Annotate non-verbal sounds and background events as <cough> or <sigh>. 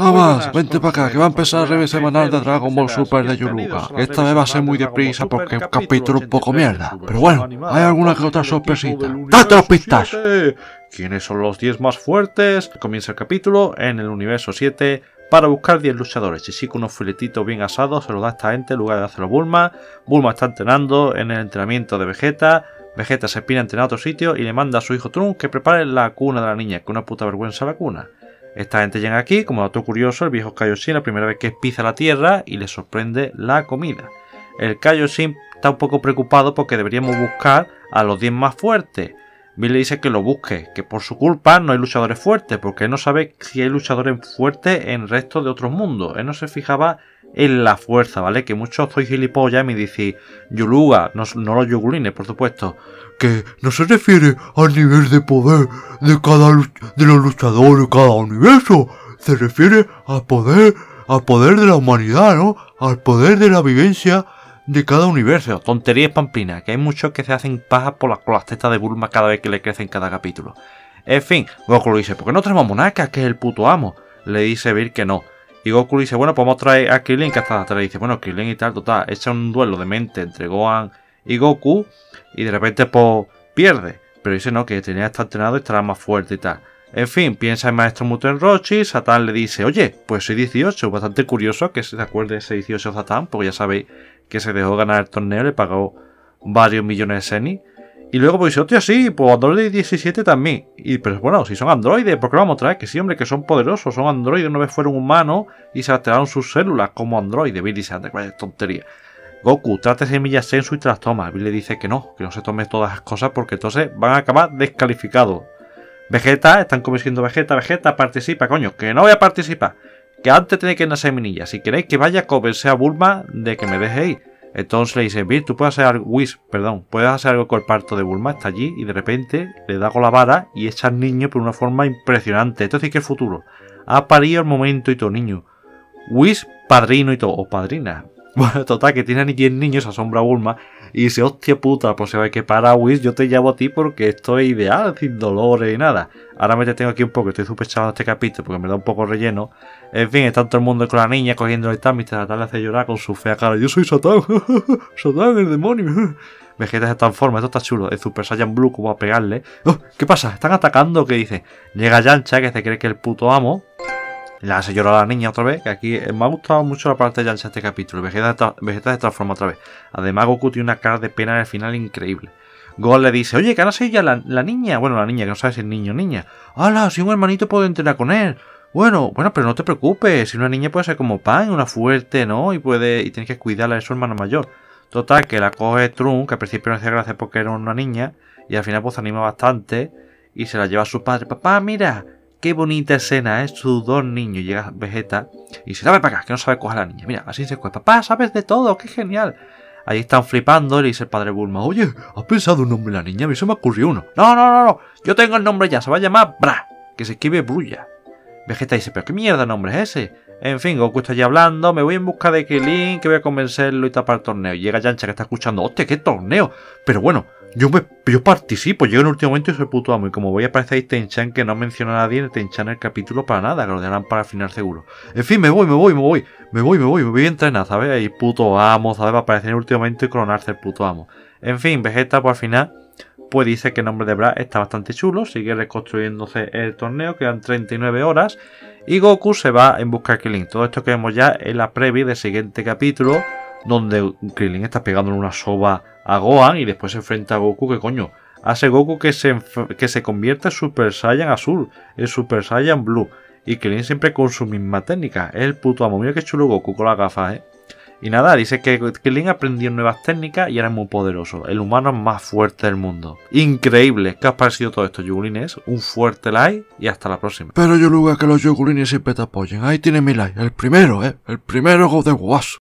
más, vente para acá, que va a empezar el revés semanal de Dragon Ball Super de Yoruba. Esta vez va a ser muy deprisa porque el capítulo un poco mierda. Pero bueno, hay alguna que otra sorpresita. ¡Date pistas! ¿Quiénes son los 10 más fuertes? Comienza el capítulo en el universo 7 para buscar 10 luchadores. Y sí con unos filetitos bien asados se los da a esta gente en lugar de hacerlo Bulma. Bulma está entrenando en el entrenamiento de Vegeta. Vegeta se pide entrenar a otro sitio y le manda a su hijo Trunks que prepare la cuna de la niña, que una puta vergüenza la cuna. Esta gente llega aquí, como dato curioso, el viejo Kaioshin la primera vez que pisa la tierra y le sorprende la comida. El Kaioshin está un poco preocupado porque deberíamos buscar a los 10 más fuertes. Bill le dice que lo busque, que por su culpa no hay luchadores fuertes, porque él no sabe si hay luchadores fuertes en el resto de otros mundos. Él no se fijaba en la fuerza, ¿vale? Que muchos soy gilipollas y me decís, Yuluga, no, los yugulines, por supuesto, que no se refiere al nivel de poder de cada de los luchadores, cada universo, se refiere al poder, al poder de la humanidad, ¿no? Al poder de la vivencia de cada universo. Tonterías pamplinas, que hay muchos que se hacen paja por las, con las tetas de Bulma cada vez que le crecen cada capítulo. En fin, Goku lo dice, ¿por qué no tenemos monacas? Que es el puto amo. Le dice Bill que no, y Goku dice, bueno, podemos traer a Krillin, que hasta le dice, bueno, Krillin y tal, total, echa un duelo de mente entre Gohan y Goku, y de repente, pues, pierde. Pero dice, no, que tenía que estar entrenado y estará más fuerte y tal. En fin, piensa el maestro en Rochi, Satán le dice, oye, pues soy 18, bastante curioso que se acuerde ese 18 Satan porque ya sabéis que se dejó ganar el torneo, le pagó varios millones de senis. Y luego pues dice, hostia, sí, pues Android 17 también. Y pero pues, bueno, si son androides, ¿por qué vamos a traer? Que sí, hombre, que son poderosos, son androides, no vez fueron humanos y se alteraron sus células como androides. Billy dice, antes, tontería. Goku, trate semillas sensu y trastoma toma. Bill le dice que no, que no se tome todas las cosas porque entonces van a acabar descalificados. Vegeta, están convenciendo Vegeta, Vegeta, participa, coño, que no voy a participar. Que antes tiene que ir a semillas. Si queréis que vaya a convencer a Bulma de que me dejéis. Entonces le dice, Bill, tú puedes hacer algo, perdón, puedes hacer con el parto de Bulma, está allí, y de repente le da con la vara y echa al niño por una forma impresionante. entonces sí que es futuro. Ha parido el momento y todo, niño. Whis, padrino y todo, o padrina. <laughs> Bueno, total, que tiene ni 10 niños, asombra Bulma, y si hostia puta, pues se ve que para Wiz yo te llamo a ti porque estoy ideal, sin dolores y nada. Ahora me tengo aquí un poco, estoy súper en este capítulo porque me da un poco relleno. En fin, está todo el mundo con la niña cogiendo el tamiz, la le hace llorar con su fea cara. Yo soy Satán, <laughs> Satán, el demonio. <laughs> Vegeta se transforma, esto está chulo. El Super Saiyan Blue como a pegarle. Oh, ¿Qué pasa? Están atacando, ¿qué dice? Llega Yancha que se cree que el puto amo la a la niña otra vez, que aquí eh, me ha gustado mucho la parte de el este capítulo. Vegeta, Vegeta se transforma otra vez. Además, Goku tiene una cara de pena en el final increíble. Gol le dice, oye, que ahora soy ya la, la, niña. Bueno, la niña, que no sabe si es niño o niña. ¡Hala! Si un hermanito puede entrenar con él. Bueno, bueno, pero no te preocupes. Si una niña puede ser como pan, una fuerte, ¿no? Y puede. Y tienes que cuidarla de su hermano mayor. Total, que la coge Trun, que al principio no hacía gracia porque era una niña. Y al final pues se anima bastante. Y se la lleva a su padre. Papá, mira, Qué bonita escena, es ¿eh? Sus dos niños llega Vegeta y dice, dame para acá, que no sabe coger a la niña. Mira, así se cuesta. papá, sabes de todo, qué genial. Ahí están flipando, le dice el padre Bulma, oye, ¿has pensado un nombre a la niña? A mí se me ocurrió uno. No, no, no, no, yo tengo el nombre ya, se va a llamar Bra, que se escribe Brulla. Vegeta dice, pero qué mierda nombre es ese. En fin, Goku está allí hablando. Me voy en busca de Killing, que voy a convencerlo y tapar el torneo. Llega Yancha que está escuchando. ¡Hostia, qué torneo! Pero bueno, yo, yo participo. Llego en el último momento y soy puto amo. Y como voy a aparecer ahí Tenchan, que no menciona a nadie en el capítulo para nada, que lo dejarán para el final seguro. En fin, me voy, me voy, me voy. Me voy, me voy, me voy a entrenar, ¿sabes? Ahí puto amo, ¿sabes? Va aparecer en el último momento y coronarse el puto amo. En fin, Vegeta, pues al final pues dice que el nombre de Brad está bastante chulo, sigue reconstruyéndose el torneo, quedan 39 horas y Goku se va en busca de Krillin. Todo esto que vemos ya en la previa del siguiente capítulo, donde Krillin está pegándole una soba a Gohan y después se enfrenta a Goku, que coño, hace Goku que se, que se convierta en Super Saiyan azul, en Super Saiyan blue. Y Krillin siempre con su misma técnica. Es el puto amo. Mira que chulo Goku con las gafas, eh. Y nada, dice que Krillin aprendió nuevas técnicas y era muy poderoso, el humano más fuerte del mundo. Increíble, ¿qué os parecido todo esto, Es Un fuerte like y hasta la próxima. Pero yo luego que los yogulines siempre te apoyen, ahí tiene mi like, el primero, ¿eh? El primero de guaso.